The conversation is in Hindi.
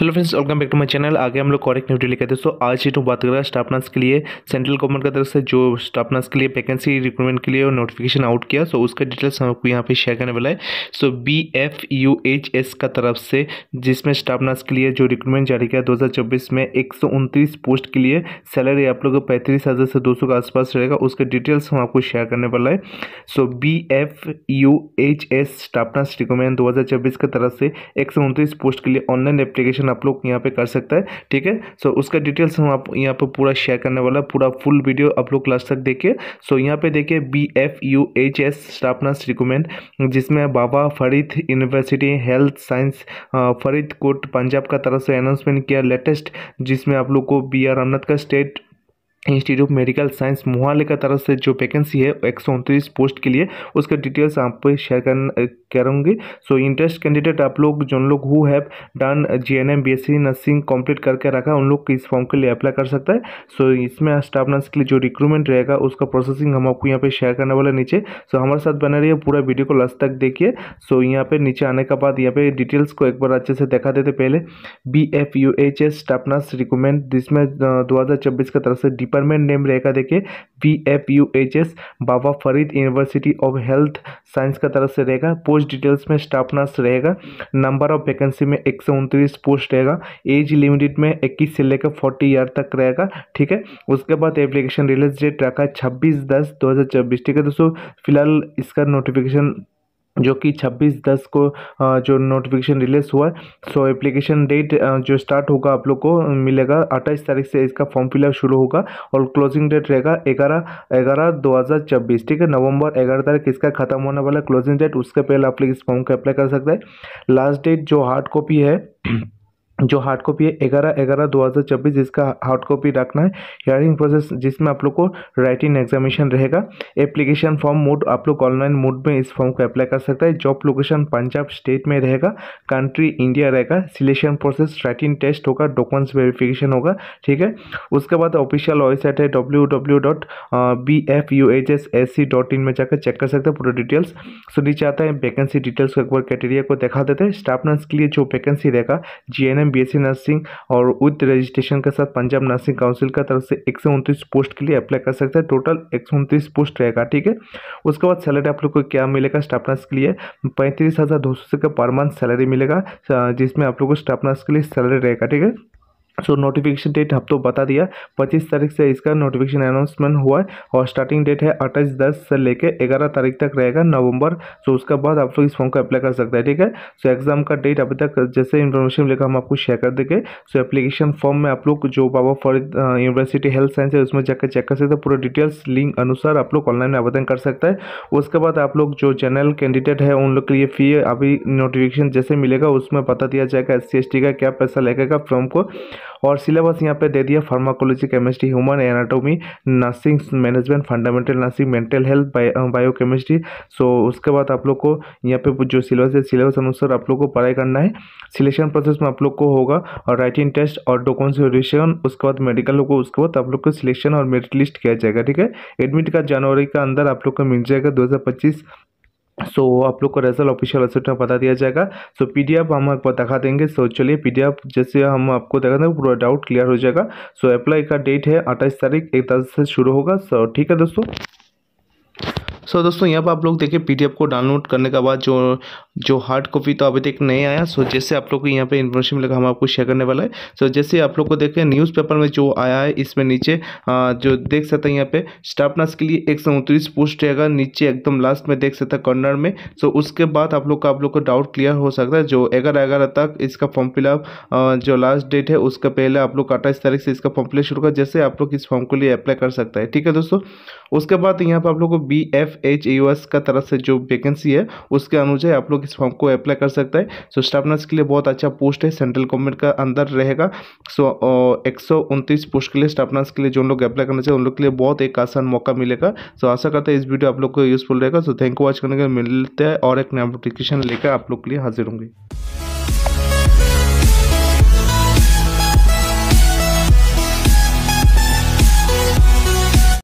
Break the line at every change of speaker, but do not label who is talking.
hello friends welcome back to my channel आगे हम लोग कॉरेक्ट न्यूटी लेकर दोस्तों आज ही तो बात कर रहा है स्टाफ नर्स के लिए सेंट्रल गवर्नमेंट की तरफ से जो स्टाफ नर्स के लिए वैकेंसी रिक्रूटमेंट के लिए नोटिफिकेशन आउट किया सो उसका डिटेल्स हम आपको यहाँ पे शेयर करने वाला है so B F U H S का तरफ से जिसमें स्टाफ नर्स के लिए जो रिक्रूटमेंट जारी किया दो में एक पोस्ट के लिए सैलरी आप लोग पैंतीस हज़ार से दो के आसपास रहेगा उसका डिटेल्स हम आपको शेयर करने वाला है so B F U H S staff nurse recruitment दो की तरफ से एक पोस्ट के लिए ऑनलाइन एप्लीकेशन आप लोग यहाँ पे कर सकता है ठीक है सो उसका डिटेल्स हम आप यहाँ पर पूरा शेयर करने वाला पूरा फुल वीडियो आप लोग लास्ट तक देखिए सो यहाँ पे देखिए B F U H S staff nurse recommend जिसमें Baba Farid university health science Faridkot Punjab का तरफ से अनाउंसमेंट किया लेटेस्ट जिसमें आप लोग को बी आर अमनत का state institute of medical science Mohali का तरफ से जो वैकेंसी है एक सौ उनतीस पोस्ट के लिए उसका डिटेल्स आप पे शेयर कर करूँगी सो इंटरेस्ट कैंडिडेट आप लोग जो लोग who have done G N M B S C nursing complete करके रखा उन लोग इस फॉर्म के लिए अप्लाई कर सकता है सो so, इसमें स्टाफ नर्स के लिए जो रिक्रूटमेंट रहेगा उसका प्रोसेसिंग हम आपको यहाँ पे शेयर करने वाले नीचे सो so, हमारे साथ बने है पूरा वीडियो को लास्ट तक देखिए सो so, यहाँ पे नीचे आने के बाद यहाँ पे डिटेल्स को एक बार अच्छे से देखा देते पहले B F U H S staff nurse recruitment जिसमें दो हज़ार चौबीस तरफ से डी परमानेंट नेम रहेगा देखिए B F U H S Baba Farid university of health science का तरफ से रहेगा पोस्ट डिटेल्स में स्टाफ नर्स रहेगा नंबर ऑफ वैकेंसी में एक सौ उनतीस पोस्ट रहेगा एज लिमिटेड में इक्कीस से लेकर फोर्टी ईयर तक रहेगा ठीक है उसके बाद एप्लीकेशन रिलीज डेट रखा है छब्बीस दस दो हज़ार चौबीस ठीक है दोस्तों फिलहाल इसका नोटिफिकेशन जो कि 26 दस को जो नोटिफिकेशन रिलीज हुआ है सो एप्लीकेशन डेट जो स्टार्ट होगा आप लोग को मिलेगा 28 तारीख से इसका फॉर्म फिलअप शुरू होगा और क्लोजिंग डेट रहेगा ग्यारह ग्यारह दो हज़ार छब्बीस ठीक है नवंबर ग्यारह तारीख इसका खत्म होने वाला क्लोजिंग डेट उसके पहले आप लोग इस फॉर्म को अप्लाई कर सकते हैं लास्ट डेट जो हार्ड कॉपी है जो हार्ड कॉपी है ग्यारह ग्यारह दो हज़ार छब्बीस जिसका हार्ड कॉपी रखना है हियरिंग प्रोसेस जिसमें आप लोग को राइटिंग एग्जामिनेशन रहेगा एप्लीकेशन फॉर्म मोड आप लोग ऑनलाइन मोड में इस फॉर्म को अप्लाई कर सकता है जॉब लोकेशन पंजाब स्टेट में रहेगा कंट्री इंडिया रहेगा सिलेक्शन प्रोसेस राइटिंग टेस्ट होगा डॉक्यूमेंट्स वेरिफिकेशन होगा ठीक है उसके बाद ऑफिशियल वेबसाइट है W W dot B F U H S S C dot in में जाकर चेक कर सकते हैं पूरा डिटेल्स सो नीचे आता है वैकेंसी डिटेल्स को एक बार क्राइटेरिया को दिखा देते हैं स्टाफ नर्स के लिए जो वैकेंसी रहेगा G N M BSc nursing और विथ रजिस्ट्रेशन के साथ पंजाब नर्सिंग काउंसिल का तरफ से एक पोस्ट के लिए अप्लाई कर सकते हैं टोटल एक पोस्ट रहेगा ठीक है उसके बाद सैलरी आप लोग को क्या मिलेगा स्टाफ नर्स के लिए पैंतीस हज़ार दो सौ पर मंथ सैलरी मिलेगा जिसमें आप लोग को स्टाफ नर्स के लिए सैलरी रहेगा ठीक है सो नोटिफिकेशन डेट हम तो बता दिया पच्चीस तारीख से इसका नोटिफिकेशन अनाउंसमेंट हुआ है और स्टार्टिंग डेट है अट्ठाईस दस से लेके ग्यारह तारीख तक रहेगा नवंबर सो उसके बाद आप लोग इस फॉर्म को अप्लाई कर सकते हैं ठीक है सो एग्जाम का डेट अभी तक जैसे इन्फॉर्मेशन लेकर हम आपको शेयर कर देंगे सो एप्लीकेशन फॉर्म में आप लोग जो बाबा फॉर यूनिवर्सिटी हेल्थ साइंस है उसमें जाकर चेक कर सकते हैं पूरा डिटेल्स लिंक अनुसार आप लोग ऑनलाइन आवेदन कर सकते हैं उसके बाद आप लोग जो जनरल कैंडिडेट है उन लोग के लिए फी अभी नोटिफिकेशन जैसे मिलेगा उसमें बता दिया जाएगा एस सी का क्या पैसा लगेगा फॉर्म को और सिलेबस यहाँ पे दे दिया pharmacology chemistry human anatomy nursing management fundamental nursing mental health biochemistry so उसके बाद आप लोग को यहाँ पे जो सिलेबस है सिलेबस अनुसार आप लोग को पढ़ाई करना है सिलेक्शन प्रोसेस में आप लोग को होगा और राइटिंग टेस्ट और डोकॉन्सोरेशन उसके बाद मेडिकल होगा उसके बाद आप लोग को सिलेक्शन और मेरिट लिस्ट किया जाएगा ठीक है एडमिट कार्ड जनवरी का अंदर आप लोग को मिल जाएगा दो सो so, आप लोग को रेसल ऑफिशियल वेबसाइट में बता दिया जाएगा सो so, पीडीएफ हम एक बार दिखा देंगे सो so, चलिए पीडीएफ जैसे हम आपको दिखा देंगे पूरा डाउट क्लियर हो जाएगा सो so, अप्लाई का डेट है अट्ठाईस तारीख एक तारीख से शुरू होगा सो so, ठीक है दोस्तों सो so, दोस्तों यहाँ पर आप लोग देखिए पी को डाउनलोड करने के बाद जो जो हार्ड कॉपी तो अभी तक नहीं आया सो so, जैसे आप लोग को यहाँ पे इन्फॉर्मेशन मिलेगा हम आपको शेयर करने वाला है सो so, जैसे आप लोग को देखें न्यूज़पेपर में जो आया है इसमें नीचे आ, जो देख सकते हैं यहाँ पे स्टाफ नर्स के लिए एक पोस्ट रहेगा नीचे एकदम लास्ट में देख सकते हैं कन्नड़ में सो so, उसके बाद आप लोग का आप लोग को डाउट क्लियर हो सकता है जो ग्यारह ग्यारह तक इसका फॉर्म फिलअप जो लास्ट डेट है उसके पहले आप लोग अट्ठाईस तारीख से इसका फॉर्म फिलअप शुरू कर जैसे आप लोग इस फॉर्म के लिए अप्लाई कर सकता है ठीक है दोस्तों उसके बाद यहाँ पर आप लोग को B F F H U S का तरफ से जो वैकेंसी है उसके अनुसार आप लोग इस फॉर्म को अप्लाई कर सकते हैं सो स्टाफ नर्स के लिए बहुत अच्छा पोस्ट है सेंट्रल गवर्नमेंट का अंदर रहेगा सो एक सौ उनतीस पोस्ट के लिए स्टाफ नर्स के लिए जो लोग अप्लाई करना चाहिए उन लोग के लिए बहुत एक आसान मौका मिलेगा सो आशा करते हैं इस वीडियो आप लोग को यूजफुल रहेगा सो थैंक यू वॉच करने के मिलते हैं और एक नोटिफिकेशन लेकर आप लोग के लिए हाजिर होंगे